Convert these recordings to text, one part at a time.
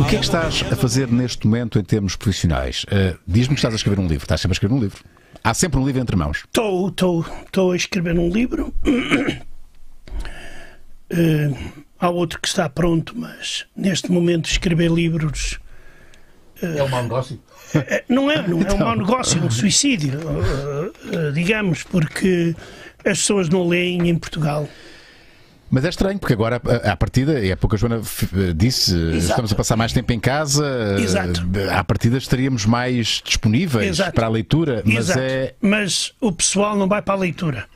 O que é que estás a fazer neste momento em termos profissionais? Uh, Diz-me que estás a escrever um livro. Estás sempre a escrever um livro. Há sempre um livro entre mãos. Estou, estou, estou a escrever um livro. Uh, há outro que está pronto, mas neste momento escrever livros. Uh, é um mau negócio? Não é, não é um então. mau negócio, é um suicídio, digamos, porque as pessoas não leem em Portugal. Mas é estranho, porque agora, à partida, e há pouco a Joana eh, disse, Exato. estamos a passar mais tempo em casa, Exato. Eh, à partida estaríamos mais disponíveis Exato. para a leitura, mas Exato. é... Mas o pessoal não vai para a leitura.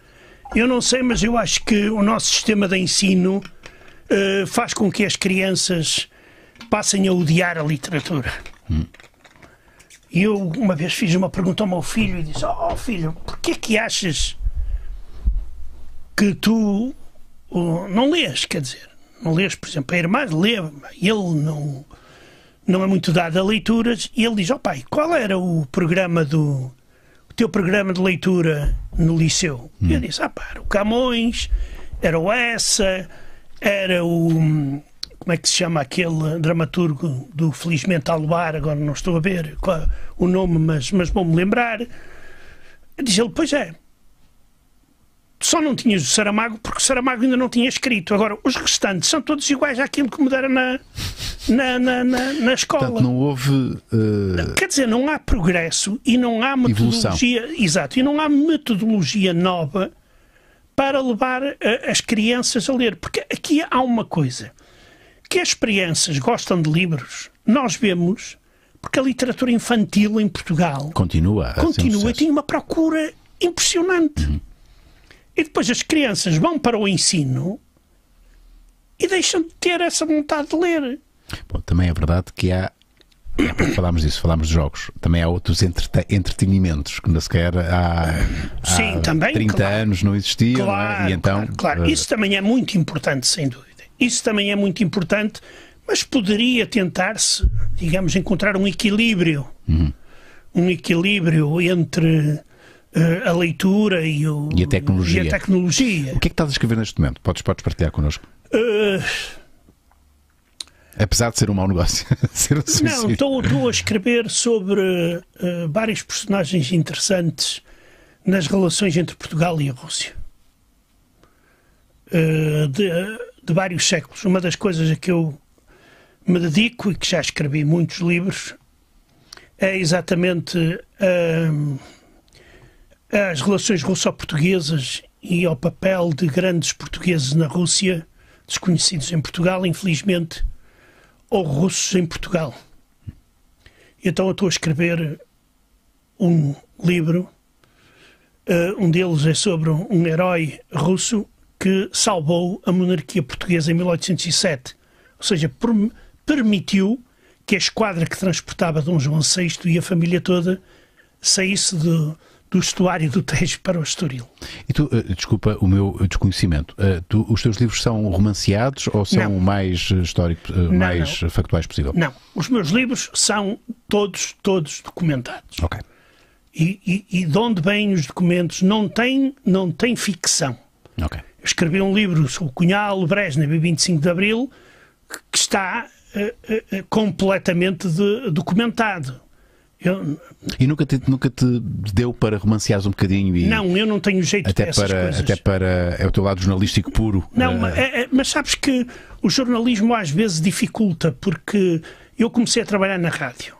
Eu não sei, mas eu acho que o nosso sistema de ensino uh, faz com que as crianças passem a odiar a literatura. Hum. E eu uma vez fiz uma pergunta ao meu filho e disse, oh filho, porquê é que achas que tu não lês, quer dizer, não lês, por exemplo, a irmã lê, ele não, não é muito dado a leituras, e ele diz, ó oh pai, qual era o programa do o teu programa de leitura no liceu? Hum. E eu hum. disse, ah pá, era o Camões, era o Essa, era o como é que se chama aquele dramaturgo do Felizmente Aluar, agora não estou a ver qual, o nome, mas, mas vou-me lembrar. Diz ele, pois é, só não tinhas o Saramago porque o Saramago ainda não tinha escrito. Agora, os restantes são todos iguais àquilo que mudaram na, na, na, na, na escola. Portanto, não houve. Uh... Quer dizer, não há progresso e não há metodologia. Evolução. Exato, e não há metodologia nova para levar uh, as crianças a ler. Porque aqui há uma coisa: que as crianças gostam de livros, nós vemos, porque a literatura infantil em Portugal continua, continua e tem uma procura impressionante. Uhum. E depois as crianças vão para o ensino e deixam de ter essa vontade de ler. Bom, também é verdade que há. falámos disso, falámos de jogos. Também há outros entrete entretenimentos que não sequer há, Sim, há também, 30 claro. anos não existiam. Claro, não é? e então, claro, claro. Uh... Isso também é muito importante, sem dúvida. Isso também é muito importante, mas poderia tentar-se, digamos, encontrar um equilíbrio. Uhum. Um equilíbrio entre uh, a leitura e, o, e, a tecnologia. e a tecnologia. O que é que estás a escrever neste momento? Podes, podes partilhar connosco? Uh... Apesar de ser um mau negócio. ser um não, estou a escrever sobre uh, vários personagens interessantes nas relações entre Portugal e a Rússia. Uh, de, de, vários séculos. Uma das coisas a que eu me dedico e que já escrevi muitos livros é exatamente. Uh, às relações russo-portuguesas e ao papel de grandes portugueses na Rússia, desconhecidos em Portugal, infelizmente, ou russos em Portugal. Então eu estou a escrever um livro, eh, um deles é sobre um herói russo que salvou a monarquia portuguesa em 1807, ou seja, permitiu que a esquadra que transportava Dom João VI e a família toda saísse de, do estuário do Tejo para o Estoril. E tu, eh, desculpa o meu desconhecimento, eh, tu, os teus livros são romanceados ou são não. mais eh, histórico, não, mais não. factuais possível? Não, os meus livros são todos, todos documentados. Ok. E, e, e de onde vêm os documentos? Não tem, não tem ficção. Ok. Eu escrevi um livro sobre o Cunhal, Brezhnev e 25 de Abril, que está uh, uh, completamente de, documentado. Eu... E nunca te, nunca te deu para romanciar um bocadinho? E... Não, eu não tenho jeito até para, coisas. Até para. É o teu lado jornalístico puro. Não, uh... mas, é, mas sabes que o jornalismo às vezes dificulta, porque eu comecei a trabalhar na rádio.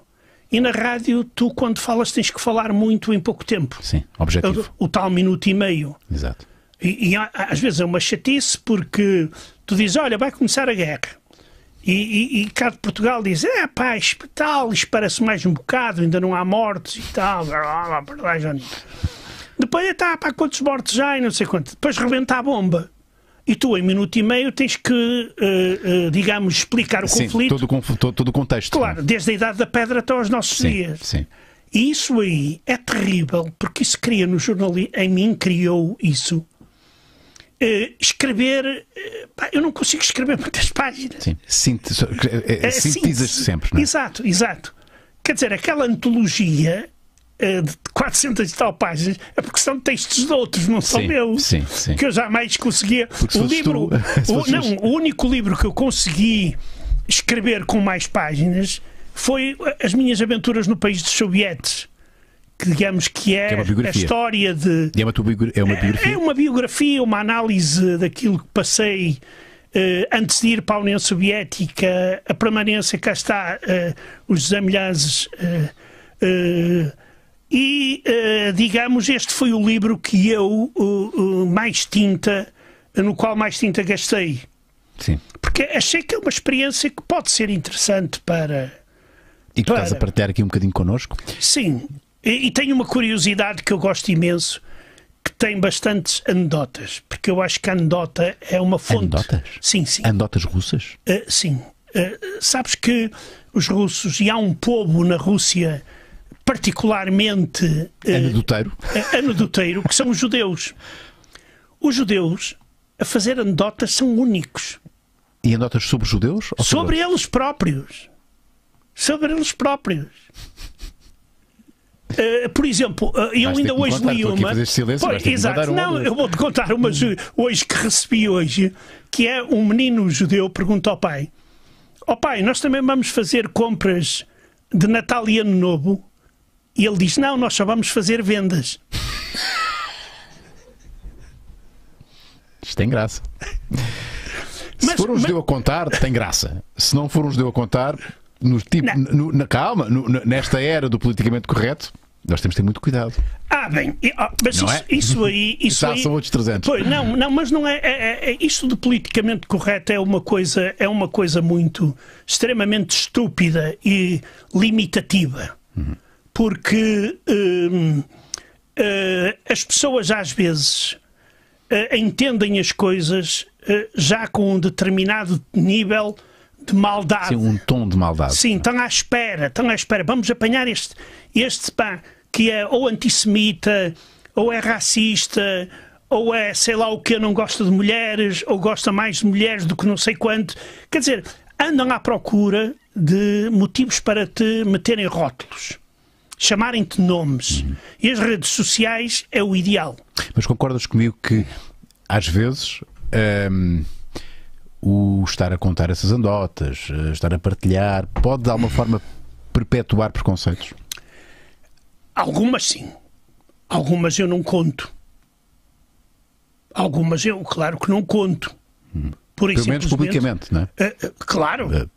E na rádio, tu, quando falas, tens que falar muito em pouco tempo. Sim, objetivo. O, o tal minuto e meio. Exato. E, e às vezes é uma chatice porque tu dizes: olha, vai começar a guerra. E, e, e cá de Portugal diz: é pá, tal, espera-se mais um bocado, ainda não há mortes e tal. Depois está, é, pá, quantos mortes já e não sei quanto. Depois rebenta a bomba. E tu, em minuto e meio, tens que, uh, uh, digamos, explicar o sim, conflito. Todo, todo, todo o contexto. Claro, né? desde a Idade da Pedra até aos nossos sim, dias. Sim. E isso aí é terrível, porque isso cria no jornalismo, em mim criou isso, eh, escrever. Eh, eu não consigo escrever muitas páginas. Sim, sintetizas-se eh, sempre, não é? Exato, exato. Quer dizer, aquela antologia de 400 e tal páginas é porque são textos de outros, não são sim, meus. Sim, sim. Que eu jamais conseguia. Porque o livro. Tu, o, não, o único livro que eu consegui escrever com mais páginas foi As Minhas Aventuras no País dos Sovietes que digamos que é, que é uma a história de. É, é uma, é uma biografia. É uma biografia, uma análise daquilo que passei eh, antes de ir para a União Soviética, a permanência, cá está, eh, os José eh, e, digamos, este foi o livro que eu mais tinta, no qual mais tinta gastei. Sim. Porque achei que é uma experiência que pode ser interessante para. E que para... estás a partilhar aqui um bocadinho connosco? Sim. E, e tenho uma curiosidade que eu gosto imenso, que tem bastantes anedotas, porque eu acho que a anedota é uma fonte. Anedotas? Sim, sim. Anedotas russas? Uh, sim. Uh, sabes que os russos, e há um povo na Rússia particularmente. Uh, anedoteiro? Uh, anedoteiro, que são os judeus. Os judeus, a fazer anedotas, são únicos. E anedotas sobre os judeus? sobre, sobre eles próprios. Sobre eles próprios. Eh, por exemplo, uh, eu ainda hoje li uma. Silêncio, pois, exato, um não, eu vou-te contar uma hoje que recebi hoje, que é um menino judeu pergunta ao pai: Ó oh pai, nós também vamos fazer compras de Natal e Ano Novo? E ele diz: Não, nós só vamos fazer vendas. Isto tem graça. Mas, Se for um mas... judeu a contar, tem graça. Se não for um judeu a contar, no tipo, no, na calma, no, nesta era do politicamente correto, nós temos de ter muito cuidado. Ah, bem, ah, mas isso, é? isso, aí. Isso Já aí, são outros 300. Pois, não, não, mas não é, é, é, é Isto de politicamente correto é uma coisa, é uma coisa muito. extremamente estúpida e limitativa. Uhum. Porque uh, as pessoas às vezes uh, entendem as coisas eh, já com um determinado nível de maldade. Sim, um tom de maldade. Sim, estão à espera, estão à espera. Vamos apanhar este, este pá que é ou antissemita, ou é racista, ou é sei lá o que, não gosta de mulheres, ou gosta mais de mulheres do que não sei quanto. Quer dizer, andam à procura de motivos para te meterem rótulos chamarem-te nomes. Uhum. E as redes sociais é o ideal. Mas concordas comigo que, às vezes, hum, o estar a contar essas andotas, eh, estar a partilhar, pode de alguma forma perpetuar preconceitos? Algumas sim. Algumas eu não conto. Algumas eu, claro que não conto. Hum por Pelo menos publicamente, não é? Uh, claro. Uh,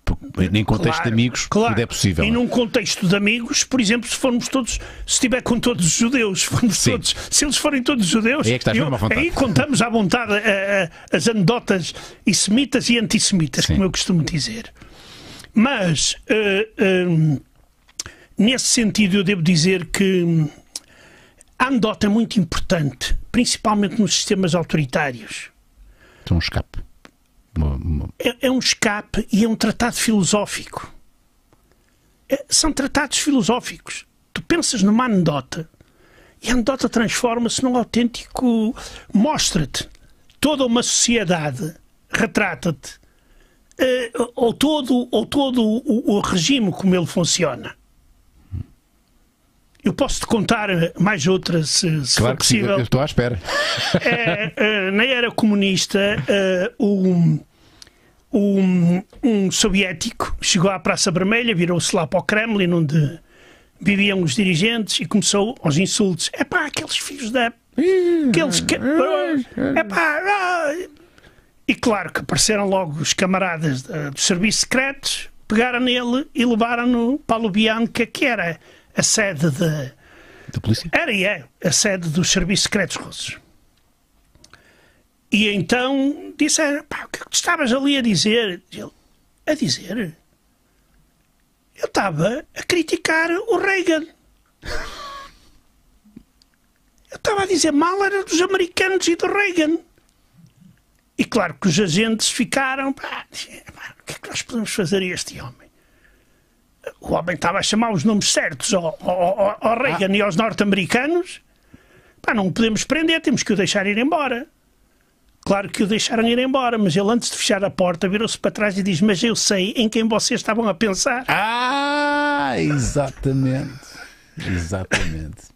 em contexto claro, de amigos, claro. é possível. E é? num contexto de amigos, por exemplo, se formos todos, se estiver com todos os judeus, formos Sim. todos, se eles forem todos judeus, aí, é eu, aí contamos à vontade a, a, as anedotas e semitas e antissemitas, Sim. como eu costumo dizer. Mas, uh, nesse sentido, eu devo dizer que a anedota é muito importante, principalmente nos sistemas autoritários. então escape. Uma, uma... É, é, um escape e é um tratado filosófico. É, são tratados filosóficos. Tu pensas numa anedota e a anedota transforma-se num autêntico. Mostra-te toda uma sociedade, retrata-te, uh, ou todo, ou todo o, o regime como ele funciona. Eu posso te contar mais outras, se, claro for possível. Sim, eu estou à espera. É, é na era comunista, um, é, um, um soviético chegou à Praça Vermelha, virou-se lá para o Kremlin, onde viviam os dirigentes, e começou aos insultos. É pá, aqueles filhos da. Aqueles. Que... É pá. Ah. E claro que apareceram logo os camaradas eh, do serviço secretos, pegaram nele e levaram-no para Lubianka, que era a sede de, da polícia? Era e é a sede dos serviços secretos russos. E então disseram: pá, o que é que tu estavas ali a dizer? Ele, a dizer? Eu estava a criticar o Reagan. Eu estava a dizer mal era dos americanos e do Reagan. E claro que os agentes ficaram: pá, o que é que nós podemos fazer a este homem? o homem estava a chamar os nomes certos ao, ao, ao Reagan ah. e aos norte-americanos. Pá, não o podemos prender, temos que o deixar ir embora. Claro que o deixaram ir embora, mas ele antes de fechar a porta virou-se para trás e diz: Mas eu sei em quem vocês estavam a pensar. Ah, exatamente. Exatamente.